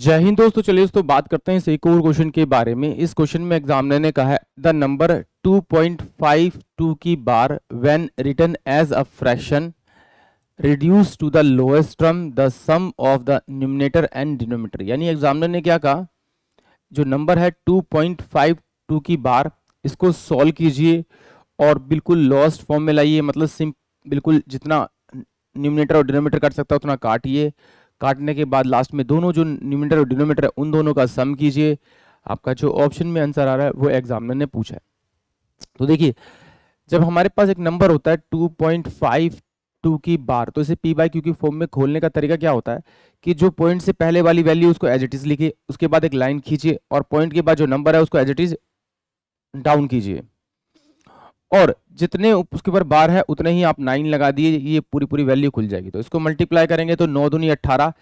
जय हिंद दोस्तों चलिए दोस्तों बात करते हैं इस एक और क्वेश्चन के बारे में इस क्वेश्चन में एग्जामिनर ने कहा है द नंबर 2.52 की बार when return as a fraction reduce to the lowest term the sum of the numerator and denominator यानी एग्जामिनर ने क्या कहा जो नंबर है 2.52 की बार इसको सॉल्व कीजिए और बिल्कुल लोएस्ट फॉर्म में लाइए मतलब सिम बिल्कुल जितना न्यूमिनेटर और डिनोमीटर काट सकता है उतना काटिए काटने के बाद लास्ट में दोनों जो न्यूमिनेटर और डिनोमीटर है उन दोनों का सम कीजिए आपका जो ऑप्शन में आंसर आ रहा है वो एग्जामिनर ने पूछा है तो देखिए जब हमारे पास एक नंबर होता है टू पॉइंट फाइव टू की बार तो इसे पी बाई क्यू की फॉर्म में खोलने का तरीका क्या होता है कि जो पॉइंट से पहले वाली वैल्यू उसको एजिटिस लिखिए उसके बाद एक लाइन खींचिए और पॉइंट के बाद जो नंबर है उसको एजिटिस डाउन कीजिए और जितने उसके ऊपर बार है उतने ही आप नाइन लगा दिए ये पूरी पूरी वैल्यू खुल जाएगी तो इसको मल्टीप्लाई करेंगे तो नौ दूनी अट्ठारह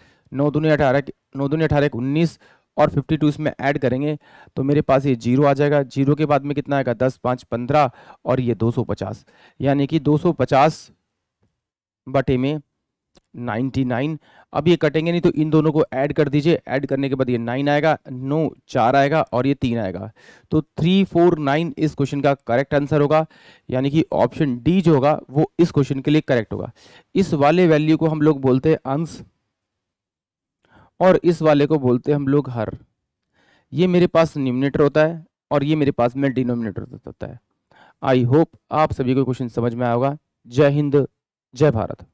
नौ दूनी अठारह नौ दूनी अठारह एक उन्नीस और फिफ्टी टू इसमें ऐड करेंगे तो मेरे पास ये जीरो आ जाएगा जीरो के बाद में कितना आएगा दस पाँच पंद्रह और ये दो सौ पचास यानी कि दो सौ पचास बटे में 99 अब ये कटेंगे नहीं तो इन दोनों को ऐड कर दीजिए ऐड करने के बाद ये 9 आएगा 9 चार आएगा और ये तीन आएगा तो 349 इस क्वेश्चन का करेक्ट आंसर होगा यानी कि ऑप्शन डी जो होगा वो इस क्वेश्चन के लिए करेक्ट होगा इस वाले वैल्यू को हम लोग बोलते हैं अंश और इस वाले को बोलते हैं हम लोग हर ये मेरे पास न्यूमिनेटर होता है और ये मेरे पास में डिनोमिनेटर होता है आई होप आप सभी को क्वेश्चन समझ में आया होगा जय हिंद जय भारत